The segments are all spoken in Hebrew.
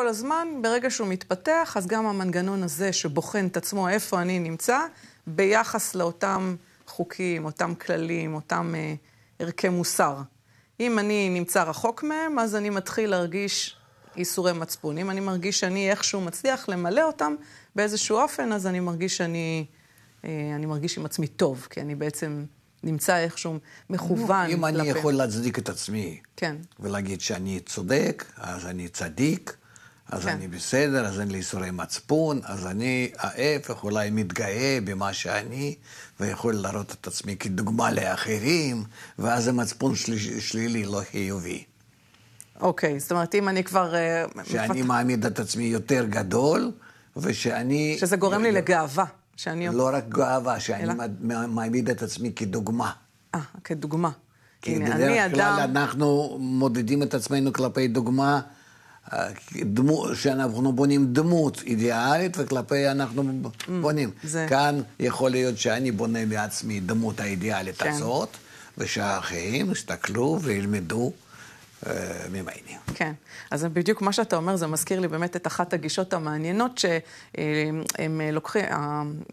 כל הזמן, ברגע שהוא מתפתח, אז גם המנגנון הזה שבוחן את עצמו איפה אני נמצא, ביחס לאותם חוקים, אותם כללים, אותם אה, ערכי מוסר. אם אני נמצא רחוק מהם, אז אני מתחיל להרגיש איסורי מצפון. אם אני מרגיש שאני איכשהו מצליח למלא אותם באיזשהו אופן, אז אני מרגיש שאני אה, אני מרגיש עם עצמי טוב, כי אני בעצם נמצא איכשהו מכוון. אם כלפי. אני יכול להצדיק את עצמי, כן. ולהגיד שאני צודק, אז אני צדיק, אז כן. אני בסדר, אז אין לי איסורי מצפון, אז אני ההפך, אולי מתגאה במה שאני, ויכול להראות את עצמי כדוגמה לאחרים, ואז המצפון שלי, שלילי לא חיובי. אוקיי, זאת אומרת, אם אני כבר... אה, שאני מפת... מעמיד את עצמי יותר גדול, ושאני... שזה גורם לי לא- לגאווה. שאני... לא רק גאווה, שאני אלא... מעמיד את עצמי כדוגמה. אה, כדוגמה. כי הנה, בדרך כלל אדם... אנחנו מודדים את עצמנו כלפי דוגמה. דמו, שאנחנו בונים דמות אידיאלית, וכלפי אנחנו mm, בונים. Mm, זה... כאן יכול להיות שאני בונה מעצמי דמות האידיאלית כן. הזאת, ושהאחרים יסתכלו וילמדו. אה, ממני. כן, אז בדיוק מה שאתה אומר, זה מזכיר לי באמת את אחת הגישות המעניינות שהם אה, לוקחים,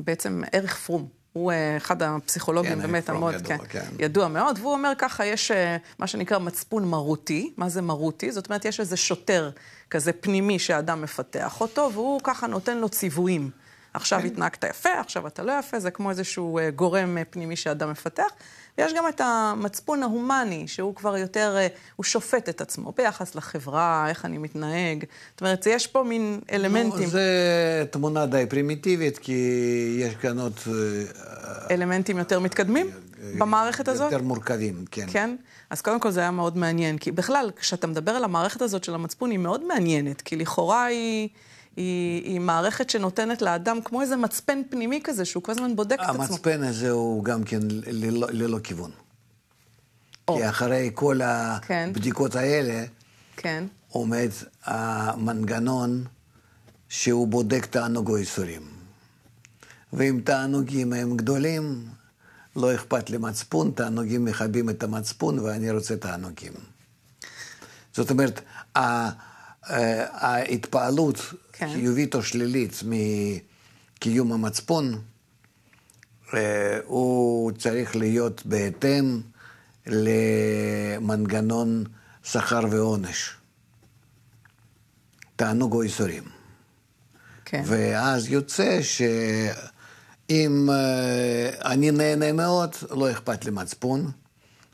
בעצם ערך פרום, הוא אה, אחד הפסיכולוגים כן, באמת המאוד כן, כן. ידוע מאוד, והוא אומר ככה, יש אה, מה שנקרא מצפון מרותי. מה זה מרותי? זאת אומרת, יש איזה שוטר כזה פנימי שהאדם מפתח אותו, והוא ככה נותן לו ציוויים. עכשיו כן. התנהגת יפה, עכשיו אתה לא יפה, זה כמו איזשהו אה, גורם אה, פנימי שאדם מפתח. ויש גם את המצפון ההומני, שהוא כבר יותר, אה, הוא שופט את עצמו ביחס לחברה, איך אני מתנהג. זאת אומרת, יש פה מין אלמנטים. זו תמונה די פרימיטיבית, כי יש כאן עוד... אלמנטים יותר מתקדמים במערכת הזאת? יותר מורכבים, כן. כן? אז קודם כל זה היה מאוד מעניין, כי בכלל, כשאתה מדבר על המערכת הזאת של המצפון, היא מאוד מעניינת, כי לכאורה היא... היא, היא מערכת שנותנת לאדם כמו איזה מצפן פנימי כזה, שהוא כל הזמן בודק את עצמו. המצפן הזה הוא גם כן ללא, ללא כיוון. או. כי אחרי כל כן. הבדיקות כן. האלה, כן. עומד המנגנון שהוא בודק תענוג או איסורים. ואם תענוגים הם גדולים, לא אכפת לי מצפון, תענוגים מכבים את המצפון ואני רוצה תענוגים. זאת אומרת, אה, ההתפעלות, כן. חיובית או שלילית, מקיום המצפון, אה, הוא צריך להיות בהתאם למנגנון שכר ועונש. תענוג או איסורים. כן. ואז יוצא שאם אה, אני נהנה מאוד, לא אכפת לי מצפון,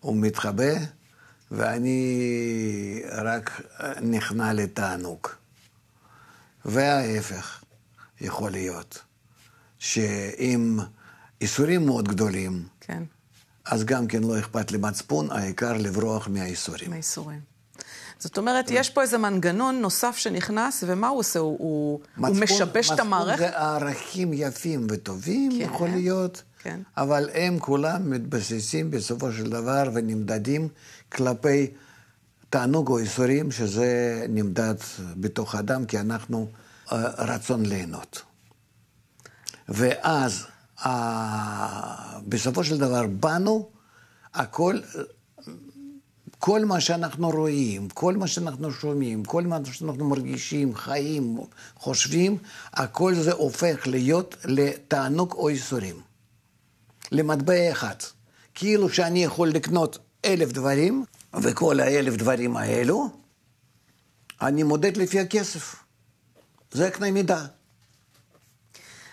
הוא מתחבא. ואני רק נכנע לתענוג. וההפך יכול להיות, שאם איסורים מאוד גדולים, כן. אז גם כן לא אכפת למצפון, העיקר לברוח מהאיסורים. מהאיסורים. זאת אומרת, יש פה איזה מנגנון נוסף שנכנס, ומה הוא עושה? הוא, מצפון, הוא משבש מצפון את המערכת? מצפון זה ערכים יפים וטובים, כן. יכול להיות. כן. אבל הם כולם מתבססים בסופו של דבר ונמדדים כלפי תענוג או איסורים, שזה נמדד בתוך האדם, כי אנחנו uh, רצון ליהנות. ואז uh, בסופו של דבר בנו, הכל, כל מה שאנחנו רואים, כל מה שאנחנו שומעים, כל מה שאנחנו מרגישים, חיים, חושבים, הכל זה הופך להיות לתענוג או ייסורים. למטבע אחד. כאילו שאני יכול לקנות אלף דברים, וכל האלף דברים האלו, אני מודד לפי הכסף. זה קנה מידה.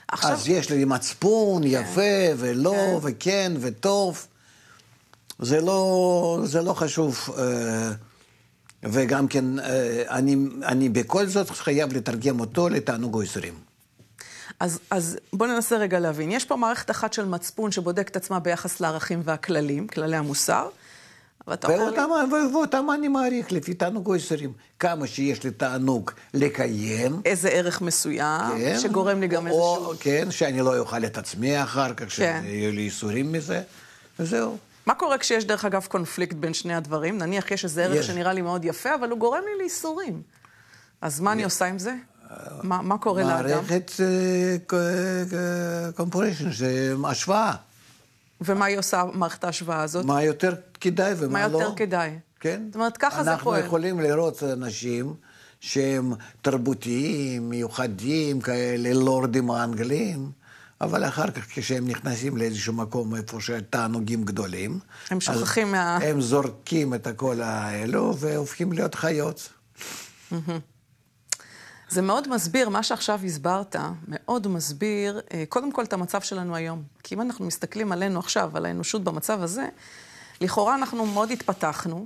עכשיו... אז יש לי מצפון, כן. יפה, ולא, כן. וכן, וטוב. זה לא, זה לא חשוב. אה, וגם כן, אה, אני, אני בכל זאת חייב לתרגם אותו לתענוג היסורים. אז, אז בואו ננסה רגע להבין. יש פה מערכת אחת של מצפון שבודק את עצמה ביחס לערכים והכללים, כללי המוסר. ואותם, לי... ואותם אני מעריך לפי תענוג היסרים. כמה שיש לי תענוג לקיים. איזה ערך מסוים, כן, שגורם לי גם או, איזשהו... כן, שאני לא אוכל את עצמי אחר כך, כן. שיהיו לי איסורים מזה, וזהו. מה קורה כשיש, דרך אגב, קונפליקט בין שני הדברים? נניח יש איזה ערך יש. שנראה לי מאוד יפה, אבל הוא גורם לי לאיסורים. אז מה אני עושה עם זה? מה, מה קורה לאדם? מערכת אה, קומפורשן, זה השוואה. ומה היא עושה, מערכת ההשוואה הזאת? מה יותר כדאי ומה מה לא. מה יותר כדאי. כן. זאת אומרת, ככה זה פועל. אנחנו יכולים לראות אנשים שהם תרבותיים, מיוחדים, כאלה לורדים האנגלים, אבל אחר כך כשהם נכנסים לאיזשהו מקום איפה שתענוגים גדולים, הם שוכחים מה... הם זורקים את הכל האלו והופכים להיות חיות. זה מאוד מסביר, מה שעכשיו הסברת, מאוד מסביר, אה, קודם כל את המצב שלנו היום. כי אם אנחנו מסתכלים עלינו עכשיו, על האנושות במצב הזה, לכאורה אנחנו מאוד התפתחנו,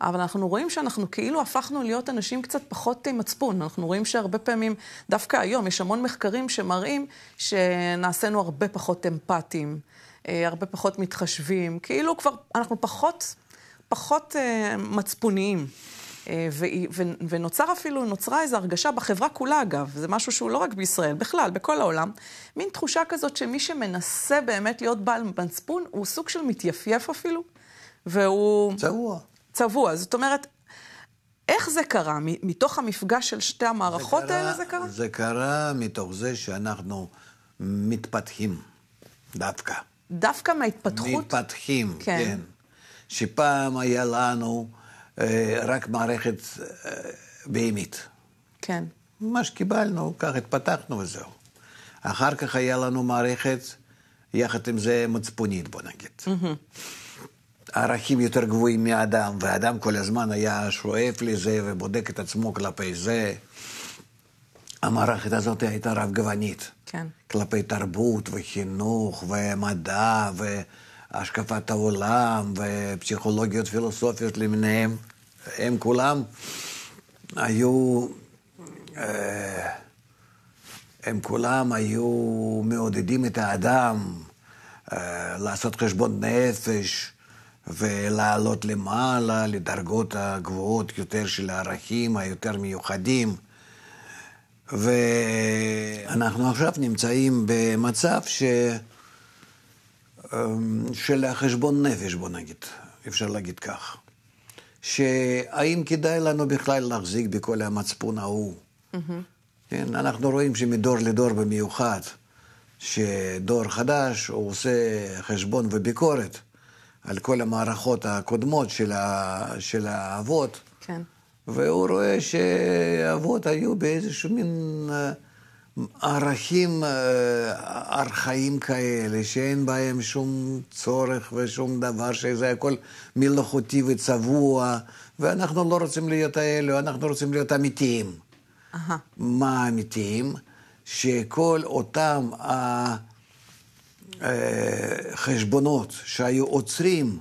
אבל אנחנו רואים שאנחנו כאילו הפכנו להיות אנשים קצת פחות אה, מצפון. אנחנו רואים שהרבה פעמים, דווקא היום, יש המון מחקרים שמראים שנעשינו הרבה פחות אמפתיים, אה, הרבה פחות מתחשבים, כאילו כבר אנחנו פחות, פחות מצפוניים. אה, ונוצר אפילו, נוצרה איזו הרגשה בחברה כולה אגב, זה משהו שהוא לא רק בישראל, בכלל, בכל העולם, מין תחושה כזאת שמי שמנסה באמת להיות בעל מצפון, הוא סוג של מתייפייף אפילו, והוא... צבוע. צבוע, זאת אומרת, איך זה קרה? מתוך המפגש של שתי המערכות זה קרה, האלה זה קרה? זה קרה מתוך זה שאנחנו מתפתחים, דווקא. דווקא מההתפתחות? מתפתחים, כן. כן. שפעם היה לנו... אה, רק מערכת אה, בהמית. כן. מה שקיבלנו, כך התפתחנו וזהו. אחר כך היה לנו מערכת, יחד עם זה מצפונית, בוא נגיד. ערכים יותר גבוהים מאדם, ואדם כל הזמן היה שואף לזה ובודק את עצמו כלפי זה. המערכת הזאת הייתה רב-גוונית. כן. כלפי תרבות וחינוך ומדע ו... השקפת העולם ופסיכולוגיות פילוסופיות למיניהם, הם כולם היו, אה, הם כולם היו מעודדים את האדם אה, לעשות חשבון נפש ולעלות למעלה לדרגות הגבוהות יותר של הערכים היותר מיוחדים. ואנחנו עכשיו נמצאים במצב ש... אמ, של החשבון נפש, בוא נגיד, אפשר להגיד כך. שהאם כדאי לנו בכלל להחזיק בכל המצפון ההוא? Mm-hmm. כן, אנחנו רואים שמדור לדור במיוחד, שדור חדש, הוא עושה חשבון וביקורת על כל המערכות הקודמות של, ה... של האבות. כן. והוא רואה שהאבות היו באיזשהו מין... אה, ערכים אה, ארכאיים כאלה, שאין בהם שום צורך ושום דבר, שזה הכל מלאכותי וצבוע, ואנחנו לא רוצים להיות האלו, אנחנו רוצים להיות אמיתיים. Aha. מה אמיתיים? שכל אותם החשבונות אה, אה, שהיו עוצרים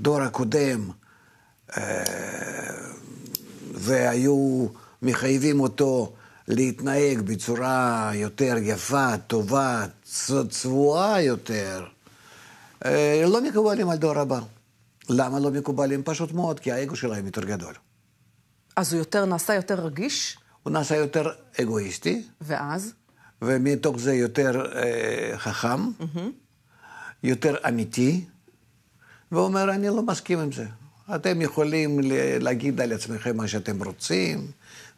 דור הקודם, והיו מחייבים אותו להתנהג בצורה יותר יפה, טובה, צבועה יותר, אה, לא מקובלים על דור הבא. למה לא מקובלים? פשוט מאוד, כי האגו שלהם יותר גדול. אז הוא יותר, נעשה יותר רגיש? הוא נעשה יותר אגואיסטי. ואז? ומתוך זה יותר אה, חכם, mm-hmm. יותר אמיתי, ואומר, אני לא מסכים עם זה. אתם יכולים להגיד על עצמכם מה שאתם רוצים,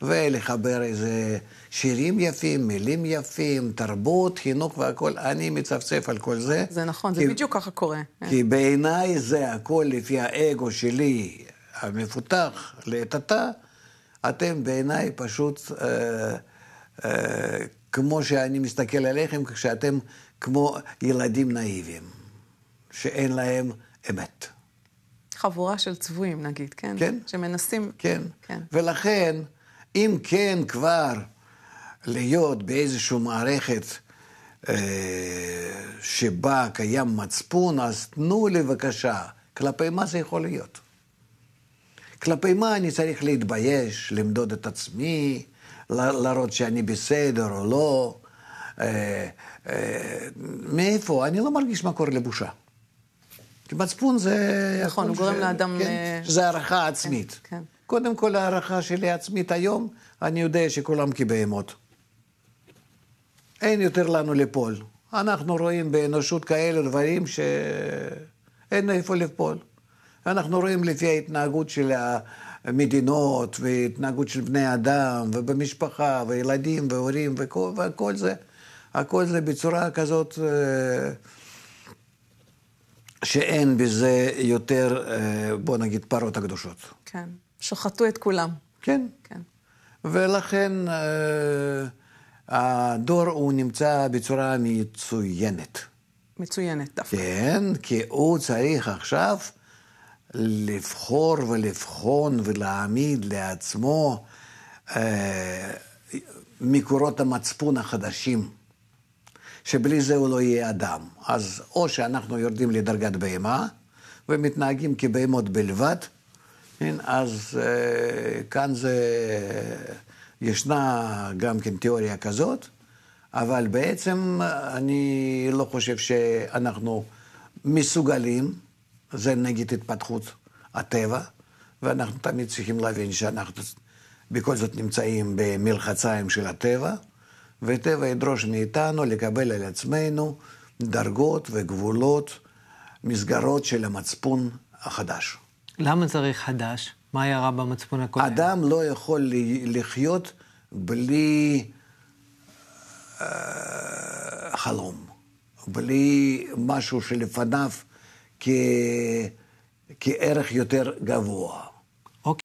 ולחבר איזה שירים יפים, מילים יפים, תרבות, חינוך והכול. אני מצפצף על כל זה. זה נכון, כי, זה בדיוק ככה קורה. כן. כי בעיניי זה הכל לפי האגו שלי, המפותח לעת עתה, אתם בעיניי פשוט, אה, אה, כמו שאני מסתכל עליכם, כשאתם כמו ילדים נאיבים, שאין להם אמת. חבורה של צבועים, נגיד, כן? כן. שמנסים... כן. כן. ולכן, אם כן כבר להיות באיזושהי מערכת אה, שבה קיים מצפון, אז תנו לי בבקשה, כלפי מה זה יכול להיות? כלפי מה אני צריך להתבייש, למדוד את עצמי, להראות שאני בסדר או לא? אה, אה, מאיפה? אני לא מרגיש מקור לבושה. כי מצפון זה... נכון, הוא גורם ש... לאדם... כן, שזה אה, הערכה עצמית. כן, כן. קודם כל הערכה שלי עצמית היום, אני יודע שכולם כבהמות. אין יותר לנו ליפול. אנחנו רואים באנושות כאלה דברים שאין איפה ליפול. אנחנו רואים לפי ההתנהגות של המדינות, והתנהגות של בני אדם, ובמשפחה, וילדים, והורים, וכל, וכל זה, הכל זה בצורה כזאת... אה, שאין בזה יותר, אה, בוא נגיד, פרות הקדושות. כן. שחטו את כולם. כן. כן. ולכן אה, הדור הוא נמצא בצורה מצוינת. מצוינת דווקא. כן, כי הוא צריך עכשיו לבחור ולבחון ולהעמיד לעצמו אה, מקורות המצפון החדשים. שבלי זה הוא לא יהיה אדם. אז או שאנחנו יורדים לדרגת בהמה, ומתנהגים כבהמות בלבד, כן, אז אה, כאן זה, אה, ישנה גם כן תיאוריה כזאת, אבל בעצם אה, אני לא חושב שאנחנו מסוגלים, זה נגיד התפתחות הטבע, ואנחנו תמיד צריכים להבין שאנחנו בכל זאת נמצאים במלחציים של הטבע. וטבע ידרוש מאיתנו לקבל על עצמנו דרגות וגבולות, מסגרות של המצפון החדש. למה צריך חדש? מה היה רע במצפון הקודם? אדם לא יכול לחיות בלי uh, חלום, בלי משהו שלפניו כ... כערך יותר גבוה. אוקיי.